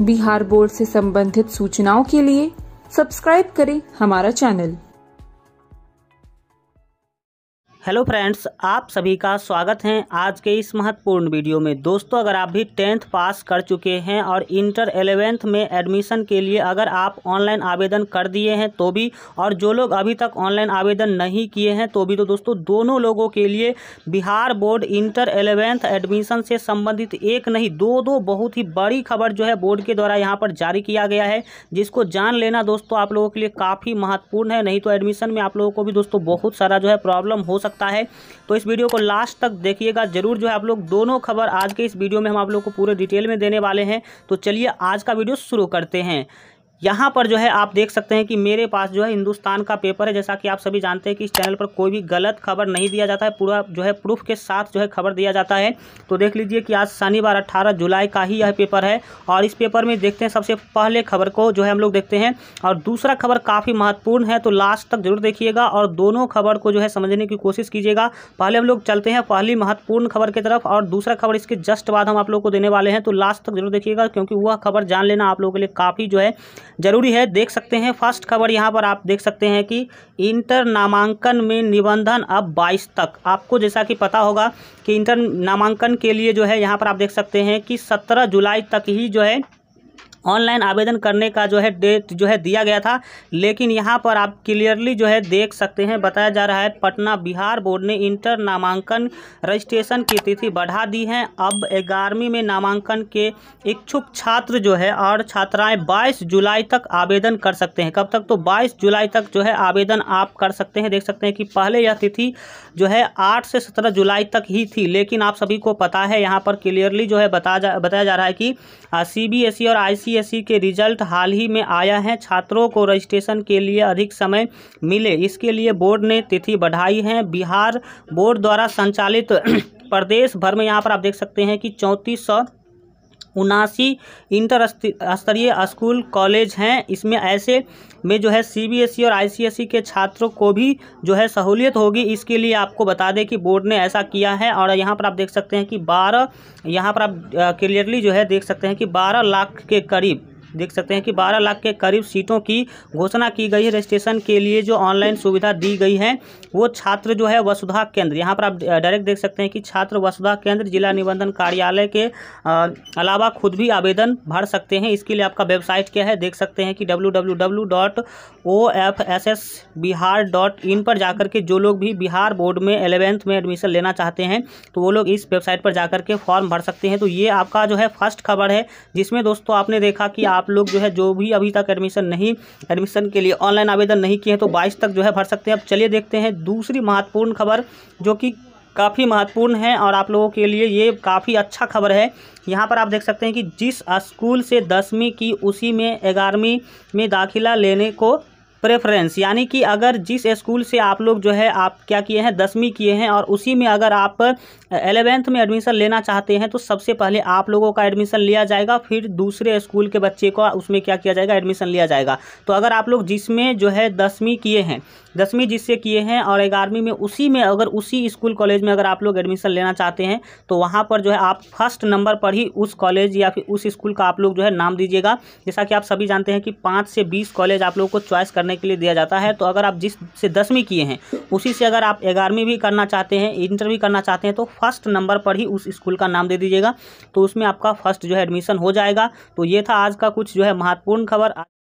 Bihar board से संबंधित सूचनाओं के लिए सब्सक्राइब करें हमारा चैनल हेलो फ्रेंड्स आप सभी का स्वागत है आज के इस महत्वपूर्ण वीडियो में दोस्तों अगर आप भी टेंथ पास कर चुके हैं और इंटर एलेवेंथ में एडमिशन के लिए अगर आप ऑनलाइन आवेदन कर दिए हैं तो भी और जो लोग अभी तक ऑनलाइन आवेदन नहीं किए हैं तो भी तो दोस्तों दोनों लोगों के लिए Bihar board inter eleventh admission से संबंधित एक नहीं दो दो बहुत ही बड़ी खबर जो है बोर्ड के द्वारा यहाँ पर जारी किया गया है जिसको जान लेना दोस्तों आप लोगों के लिए काफ़ी महत्वपूर्ण है नहीं तो एडमिशन में आप लोगों को भी दोस्तों बहुत सारा जो है प्रॉब्लम हो सकता सकता है तो इस वीडियो को लास्ट तक देखिएगा जरूर जो है आप लोग दोनों खबर आज के इस वीडियो में हम आप लोग को पूरे डिटेल में देने वाले हैं तो चलिए आज का वीडियो शुरू करते हैं यहाँ पर जो है आप देख सकते हैं कि मेरे पास जो है हिंदुस्तान का पेपर है जैसा कि आप सभी जानते हैं कि इस चैनल पर कोई भी गलत खबर नहीं दिया जाता है पूरा जो है प्रूफ के साथ जो है खबर दिया जाता है तो देख लीजिए कि आज शनिवार अट्ठारह जुलाई का ही यह पेपर है और इस पेपर में देखते हैं सबसे पहले खबर को जो है हम लोग देखते हैं और दूसरा खबर काफ़ी महत्वपूर्ण है तो लास्ट तक जरूर देखिएगा और दोनों खबर को जो है समझने की कोशिश कीजिएगा पहले हम लोग चलते हैं पहली महत्वपूर्ण खबर की तरफ और दूसरा खबर इसके जस्ट बाद हम आप लोग को देने वाले हैं तो लास्ट तक जरूर देखिएगा क्योंकि वह खबर जान लेना आप लोगों के लिए काफ़ी जो है जरूरी है देख सकते हैं फर्स्ट खबर यहाँ पर आप देख सकते हैं कि इंटर नामांकन में निबंधन अब 22 तक आपको जैसा कि पता होगा कि इंटर नामांकन के लिए जो है यहाँ पर आप देख सकते हैं कि 17 जुलाई तक ही जो है ऑनलाइन आवेदन करने का जो है डेट जो है दिया गया था लेकिन यहाँ पर आप क्लियरली जो है देख सकते हैं बताया जा रहा है पटना बिहार बोर्ड ने इंटर नामांकन रजिस्ट्रेशन की तिथि बढ़ा दी है अब ग्यारहवीं में नामांकन के इच्छुक छात्र जो है और छात्राएं 22 जुलाई तक आवेदन कर सकते हैं कब तक तो बाईस जुलाई तक जो है आवेदन आप कर सकते हैं देख सकते हैं कि पहले यह तिथि जो है आठ से सत्रह जुलाई तक ही थी लेकिन आप सभी को पता है यहाँ पर क्लियरली जो है बता जा बताया जा रहा है कि सी और आई यूपीएससी के रिजल्ट हाल ही में आया है छात्रों को रजिस्ट्रेशन के लिए अधिक समय मिले इसके लिए बोर्ड ने तिथि बढ़ाई है बिहार बोर्ड द्वारा संचालित प्रदेश भर में यहाँ पर आप देख सकते हैं कि चौंतीस सौ उनासी इंटर स्तरीय स्कूल कॉलेज हैं इसमें ऐसे में जो है सीबीएसई e और आईसीएसई e के छात्रों को भी जो है सहूलियत होगी इसके लिए आपको बता दें कि बोर्ड ने ऐसा किया है और यहाँ पर आप देख सकते हैं कि बारह यहाँ पर आप क्लियरली जो है देख सकते हैं कि बारह लाख के करीब देख सकते हैं कि 12 लाख के करीब सीटों की घोषणा की गई है रजिस्ट्रेशन के लिए जो ऑनलाइन सुविधा दी गई है वो छात्र जो है वसुधा केंद्र यहाँ पर आप डायरेक्ट देख सकते हैं कि छात्र वसुधा केंद्र जिला निबंधन कार्यालय के अलावा खुद भी आवेदन भर सकते हैं इसके लिए आपका वेबसाइट क्या है देख सकते हैं कि डब्ल्यू पर जाकर के जो लोग भी बिहार बोर्ड में एलेवेंथ में एडमिशन लेना चाहते हैं तो वो लोग इस वेबसाइट पर जाकर के फॉर्म भर सकते हैं तो ये आपका जो है फर्स्ट खबर है जिसमें दोस्तों आपने देखा कि आप आप लोग जो है जो भी अभी तक एडमिशन नहीं एडमिशन के लिए ऑनलाइन आवेदन नहीं किए हैं तो बाईस तक जो है भर सकते हैं अब चलिए देखते हैं दूसरी महत्वपूर्ण खबर जो कि काफ़ी महत्वपूर्ण है और आप लोगों के लिए ये काफ़ी अच्छा खबर है यहाँ पर आप देख सकते हैं कि जिस स्कूल से दसवीं की उसी में ग्यारहवीं में दाखिला लेने को प्रेफरेंस यानी कि अगर जिस स्कूल से आप लोग जो है आप क्या किए हैं दसवीं किए हैं और उसी में अगर आप एलेवेंथ में एडमिशन लेना चाहते हैं तो सबसे पहले आप लोगों का एडमिशन लिया जाएगा फिर दूसरे स्कूल के बच्चे को उसमें क्या किया जाएगा एडमिशन लिया जाएगा तो अगर आप लोग जिसमें जो है दसवीं किए हैं दसवीं जिससे किए हैं और ग्यारहवीं में उसी में अगर उसी स्कूल कॉलेज में अगर आप लोग एडमिशन लेना चाहते हैं तो वहाँ पर जो है आप फर्स्ट नंबर पर ही उस कॉलेज या फिर उस स्कूल का आप लोग जो है नाम दीजिएगा जैसा कि आप सभी जानते हैं कि पाँच से बीस कॉलेज आप लोग को चॉइस करने के लिए दिया जाता है तो अगर आप जिस से दसवीं किए हैं उसी से अगर आप ग्यारहवीं भी करना चाहते हैं इंटर भी करना चाहते हैं तो फर्स्ट नंबर पर ही उस स्कूल का नाम दे दीजिएगा तो उसमें आपका फर्स्ट जो है एडमिशन हो जाएगा तो ये था आज का कुछ जो है महत्वपूर्ण खबर